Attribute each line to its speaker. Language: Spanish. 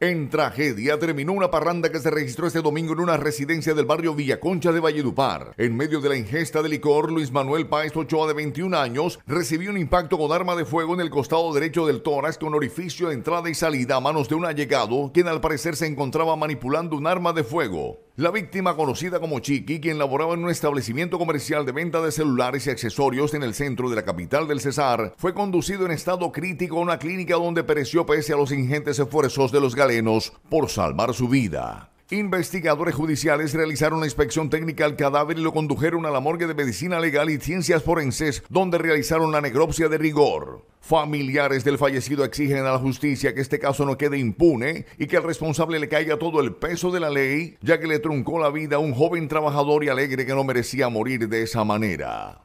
Speaker 1: En tragedia terminó una parranda que se registró este domingo en una residencia del barrio Villaconcha de Valledupar. En medio de la ingesta de licor, Luis Manuel Páez Ochoa, de 21 años, recibió un impacto con arma de fuego en el costado derecho del tórax con orificio de entrada y salida a manos de un allegado, quien al parecer se encontraba manipulando un arma de fuego. La víctima, conocida como Chiqui, quien laboraba en un establecimiento comercial de venta de celulares y accesorios en el centro de la capital del Cesar, fue conducido en estado crítico a una clínica donde pereció pese a los ingentes esfuerzos de los galenos por salvar su vida. Investigadores judiciales realizaron una inspección técnica al cadáver y lo condujeron a la morgue de medicina legal y ciencias forenses, donde realizaron la necropsia de rigor. Familiares del fallecido exigen a la justicia que este caso no quede impune y que al responsable le caiga todo el peso de la ley, ya que le truncó la vida a un joven trabajador y alegre que no merecía morir de esa manera.